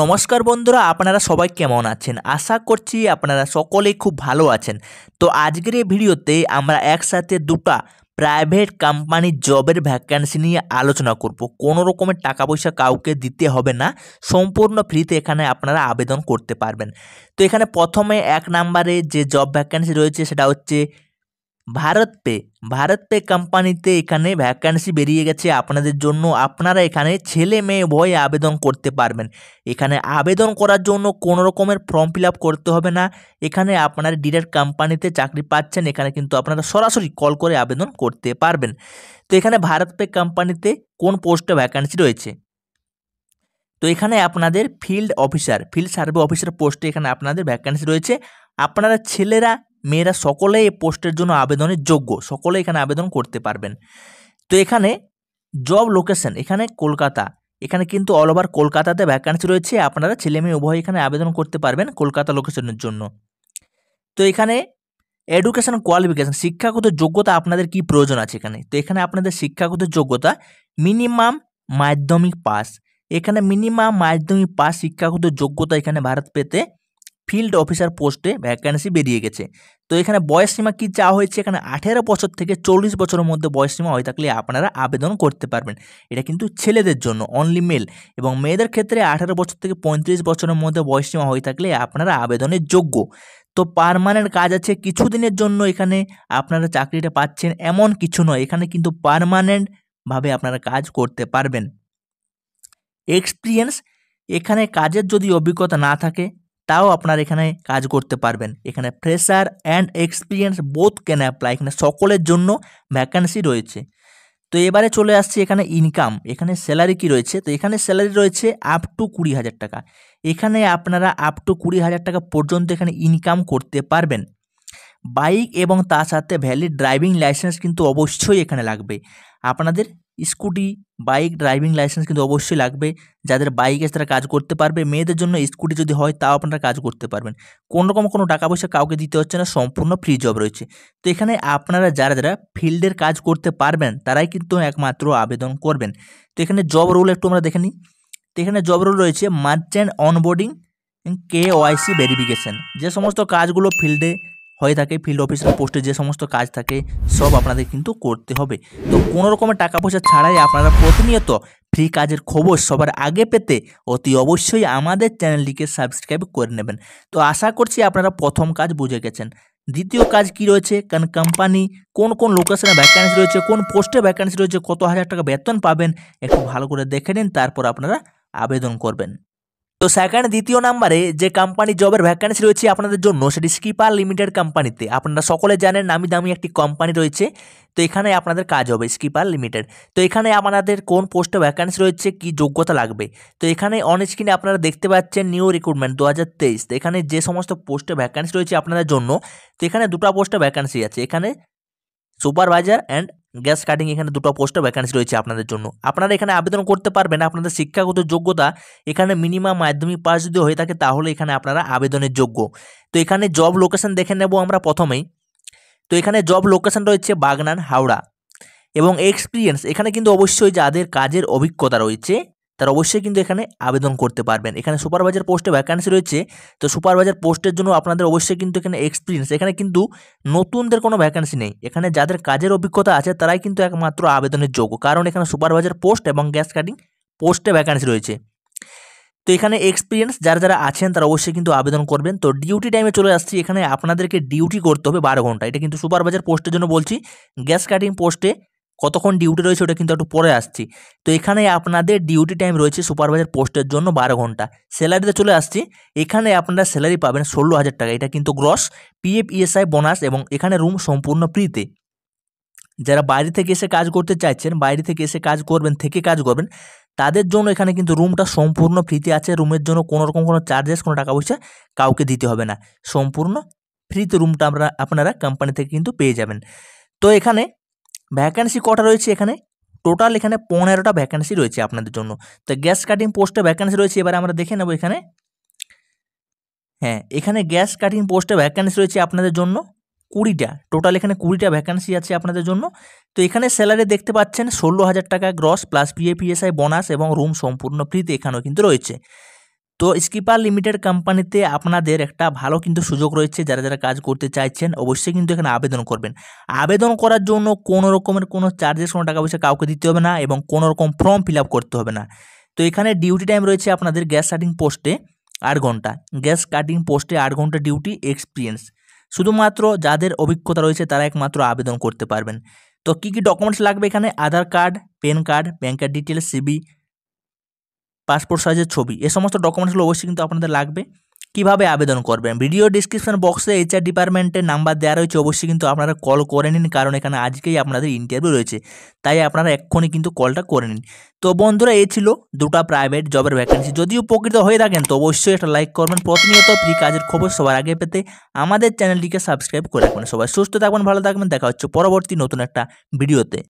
নমস্কার বন্ধুরা আপনারা সবাই কেমন আছেন আশা করছি আপনারা সকলেই খুব ভালো আছেন তো আজকের এই ভিডিওতে আমরা একসাথে দুটা প্রাইভেট কোম্পানির জবের ভ্যাকেন্সি নিয়ে আলোচনা করব কোনো রকমের টাকা পয়সা কাউকে দিতে হবে না সম্পূর্ণ ফ্রিতে এখানে আপনারা আবেদন করতে পারবেন তো এখানে প্রথমে এক নাম্বারে যে জব ভ্যাকেন্সি রয়েছে সেটা হচ্ছে ভারত পে ভারত পে কোম্পানিতে এখানে ভ্যাকান্সি বেরিয়ে গেছে আপনাদের জন্য আপনারা এখানে ছেলে মেয়ে ভয়ে আবেদন করতে পারবেন এখানে আবেদন করার জন্য কোনো রকমের ফর্ম ফিল করতে হবে না এখানে আপনারা ডিরেক্ট কোম্পানিতে চাকরি পাচ্ছেন এখানে কিন্তু আপনারা সরাসরি কল করে আবেদন করতে পারবেন তো এখানে ভারত পে কোম্পানিতে কোন পোস্টে ভ্যাকান্সি রয়েছে তো এখানে আপনাদের field officer field survey officer পোস্টে এখানে আপনাদের ভ্যাকান্সি রয়েছে আপনারা ছেলেরা মেয়েরা সকলে এই পোস্টের জন্য আবেদনের যোগ্য সকলে এখানে আবেদন করতে পারবেন তো এখানে জব লোকেশন এখানে কলকাতা এখানে কিন্তু অল ওভার কলকাতাতে ভ্যাকান্সি রয়েছে আপনারা ছেলে মেয়ে উভয় এখানে আবেদন করতে পারবেন কলকাতা লোকেশনের জন্য তো এখানে এডুকেশন কোয়ালিফিকেশান শিক্ষাগত যোগ্যতা আপনাদের কি প্রয়োজন আছে এখানে তো এখানে আপনাদের শিক্ষাগত যোগ্যতা মিনিমাম মাধ্যমিক পাস এখানে মিনিমাম মাধ্যমিক পাস শিক্ষাগত যোগ্যতা এখানে ভারত পেতে ফিল্ড অফিসার পোস্টে ভ্যাকেন্সি বেরিয়ে গেছে তো এখানে বয়সসীমা কি চাওয়া হয়েছে এখানে আঠেরো বছর থেকে চল্লিশ বছরের মধ্যে বয়সসীমা হয়ে থাকলে আপনারা আবেদন করতে পারবেন এটা কিন্তু ছেলেদের জন্য অনলি মেল এবং মেয়েদের ক্ষেত্রে আঠেরো বছর থেকে পঁয়ত্রিশ বছরের মধ্যে বয়সসীমা হয়ে থাকলে আপনারা আবেদনের যোগ্য তো পারমানেন্ট কাজ আছে কিছু দিনের জন্য এখানে আপনারা চাকরিটা পাচ্ছেন এমন কিছু নয় এখানে কিন্তু পারমানেন্টভাবে আপনারা কাজ করতে পারবেন এক্সপিরিয়েন্স এখানে কাজের যদি অভিজ্ঞতা না থাকে তাও আপনার এখানে কাজ করতে পারবেন এখানে fresher and experience both can apply এখানে সকলের জন্য ভ্যাকান্সি রয়েছে তো এবারে চলে আসছে এখানে ইনকাম এখানে স্যালারি কি রয়েছে তো এখানে স্যালারি রয়েছে আপ টু কুড়ি হাজার টাকা এখানে আপনারা আপ টু কুড়ি হাজার টাকা পর্যন্ত এখানে ইনকাম করতে পারবেন বাইক এবং তার সাথে ভ্যালিড ড্রাইভিং লাইসেন্স কিন্তু অবশ্যই এখানে লাগবে আপনাদের স্কুটি বাইক ড্রাইভিং লাইসেন্স কিন্তু অবশ্যই লাগবে যাদের বাইকে তারা কাজ করতে পারবে মেয়েদের জন্য স্কুটি যদি হয় তাও আপনারা কাজ করতে পারবেন কোনো রকম কোনো টাকা পয়সা কাউকে দিতে হচ্ছে না সম্পূর্ণ ফ্রি জব রয়েছে তো এখানে আপনারা যারা যারা ফিল্ডের কাজ করতে পারবেন তারাই কিন্তু একমাত্র আবেদন করবেন তো এখানে জব রোল একটু আমরা দেখে নিই তো এখানে জব রোল রয়েছে merchant onboarding K YC verification যে সমস্ত কাজগুলো ফিল্ডে হয়ে থাকে ফিল্ড অফিসার পোস্টে যে সমস্ত কাজ থাকে সব আপনাদের কিন্তু করতে হবে তো কোনো রকমের টাকা পয়সা ছাড়াই আপনারা প্রতিনিয়ত ফ্রি কাজের খবর সবার আগে পেতে অতি অবশ্যই আমাদের চ্যানেলটিকে সাবস্ক্রাইব করে নেবেন তো আশা করছি আপনারা প্রথম কাজ বুঝে গেছেন দ্বিতীয় কাজ কি রয়েছে কারণ কোম্পানি কোন কোন লোকেশনে ভ্যাকান্সি রয়েছে কোন পোস্টে ভ্যাকান্সি রয়েছে কত হাজার টাকা বেতন পাবেন একটু ভালো করে দেখে নিন তারপর আপনারা আবেদন করবেন তো সেকেন্ড দ্বিতীয় নাম্বারে যে কোম্পানি জবের ভ্যাকেন্সি রয়েছে আপনাদের জন্য সেটি স্কিপার লিমিটেড কোম্পানিতে আপনারা সকলে জানেন নামি দামি একটি কোম্পানি রয়েছে তো এখানে আপনাদের কাজ হবে স্কিপার লিমিটেড তো এখানে আপনাদের কোন পোস্টে ভ্যাকেন্সি রয়েছে কি যোগ্যতা লাগবে তো এখানে অন স্ক্রিনে আপনারা দেখতে পাচ্ছেন নিউ রিক্রুটমেন্ট দু হাজার তেইশ তো এখানে যে সমস্ত পোস্টে ভ্যাকেন্সি রয়েছে আপনাদের জন্য তো এখানে দুটো পোস্টে ভ্যাকেন্সি আছে এখানে সুপারভাইজার অ্যান্ড গ্যাস কাটিং এখানে দুটো পোস্টে ভ্যাকান্সি রয়েছে আপনাদের জন্য আপনারা এখানে আবেদন করতে পারবেন আপনাদের শিক্ষাগত যোগ্যতা এখানে মিনিমাম মাধ্যমিক পাস যদি হয়ে থাকে তাহলে এখানে আপনারা আবেদনের যোগ্য তো এখানে জব লোকেশন দেখে নেব আমরা প্রথমেই তো এখানে জব লোকেশন রয়েছে বাগনান হাওড়া এবং এক্সপিরিয়েন্স এখানে কিন্তু অবশ্যই যাদের কাজের অভিজ্ঞতা রয়েছে তারা অবশ্যই কিন্তু এখানে আবেদন করতে পারবেন এখানে সুপারভাইজার পোস্টে ভ্যাকান্সি রয়েছে তো সুপারভাইজার পোস্টের জন্য আপনাদের অবশ্যই কিন্তু এখানে এক্সপিরিয়েন্স এখানে কিন্তু নতুনদের কোনো ভ্যাকান্সি নেই এখানে যাদের কাজের অভিজ্ঞতা আছে তারাই কিন্তু একমাত্র আবেদনের যোগ্য কারণ এখানে সুপারভাইজার পোস্ট এবং গ্যাস কাটিং পোস্টে ভ্যাকান্সি রয়েছে তো এখানে এক্সপিরিয়েন্স যারা যারা আছেন তারা অবশ্যই কিন্তু আবেদন করবেন তো ডিউটি টাইমে চলে আসছি এখানে আপনাদেরকে ডিউটি করতে হবে বারো ঘন্টা এটা কিন্তু সুপারভাইজার পোস্টের জন্য বলছি গ্যাস কাটিং পোস্টে কতক্ষণ ডিউটি রয়েছে ওটা কিন্তু একটু পরে আসছি তো এখানে আপনাদের ডিউটি টাইম রয়েছে সুপারভাইজার পোস্টের জন্য বারো ঘন্টা স্যালারিতে চলে আসছি এখানে আপনারা স্যালারি পাবেন ষোলো হাজার টাকা এটা কিন্তু গ্রস পিএফ ইএসআই বোনাস এবং এখানে রুম সম্পূর্ণ ফ্রিতে যারা বাইরে থেকে এসে কাজ করতে চাইছেন বাইরে থেকে এসে কাজ করবেন থেকে কাজ করবেন তাদের জন্য এখানে কিন্তু রুমটা সম্পূর্ণ ফ্রিতে আছে রুমের জন্য কোনো রকম কোনো চার্জেস কোনো টাকা পয়সা কাউকে দিতে হবে না সম্পূর্ণ ফ্রিতে রুমটা আমরা আপনারা কোম্পানি থেকে কিন্তু পেয়ে যাবেন তো এখানে ভ্যাকেন্সি কটা রয়েছে এখানে টোটাল এখানে পনেরোটা ভ্যাকেন্সি রয়েছে আপনাদের জন্য তো গ্যাস কাটিং পোস্টে ভ্যাকেন্সি রয়েছে এবারে আমরা দেখে নেব এখানে হ্যাঁ এখানে গ্যাস কাটিং পোস্টে ভ্যাকেন্সি রয়েছে আপনাদের জন্য কুড়িটা টোটাল এখানে কুড়িটা ভ্যাকেন্সি আছে আপনাদের জন্য তো এখানে স্যালারি দেখতে পাচ্ছেন ষোলো হাজার টাকা গ্রস প্লাস পিএপিএসআই বোনাস এবং রুম সম্পূর্ণ ফ্রিতে এখানেও কিন্তু রয়েছে তো স্কিপার লিমিটেড কোম্পানিতে আপনাদের একটা ভালো কিন্তু সুযোগ রয়েছে যারা যারা কাজ করতে চাইছেন অবশ্যই কিন্তু এখানে আবেদন করবেন আবেদন করার জন্য কোনো রকমের কোনো চার্জেস কোনো টাকা পয়সা কাউকে দিতে হবে না এবং কোনো রকম ফর্ম ফিল করতে হবে না তো এখানে ডিউটি টাইম রয়েছে আপনাদের গ্যাস কাটিং পোস্টে আট ঘন্টা গ্যাস কাটিং পোস্টে আট ঘন্টা ডিউটি এক্সপিরিয়েন্স শুধুমাত্র যাদের অভিজ্ঞতা রয়েছে তারা একমাত্র আবেদন করতে পারবেন তো কী কী ডকুমেন্টস লাগবে এখানে আধার কার্ড প্যান কার্ড ব্যাঙ্কের ডিটেলস সিবি পাসপোর্ট সাইজের ছবি এ সমস্ত ডকুমেন্টসগুলো অবশ্যই কিন্তু আপনাদের লাগবে কিভাবে আবেদন করবেন ভিডিও ডিসক্রিপশন বক্সে এইচআর ডিপার্টমেন্টের নাম্বার দেওয়া রয়েছে অবশ্যই কিন্তু আপনারা কল করে নিন কারণ এখানে আজকেই আপনাদের ইন্টারভিউ রয়েছে তাই আপনারা এক্ষুনি কিন্তু কলটা করে নিন তো বন্ধুরা এই ছিল দুটো প্রাইভেট জবের ভ্যাকেন্সি যদি উপকৃত হয়ে থাকেন তো অবশ্যই একটা লাইক করবেন প্রতিনিয়ত ফ্রি কাজের খবর সবার আগে পেতে আমাদের চ্যানেলটিকে সাবস্ক্রাইব করে রাখবেন সবাই সুস্থ থাকবেন ভালো থাকবেন দেখা হচ্ছে পরবর্তী নতুন একটা ভিডিওতে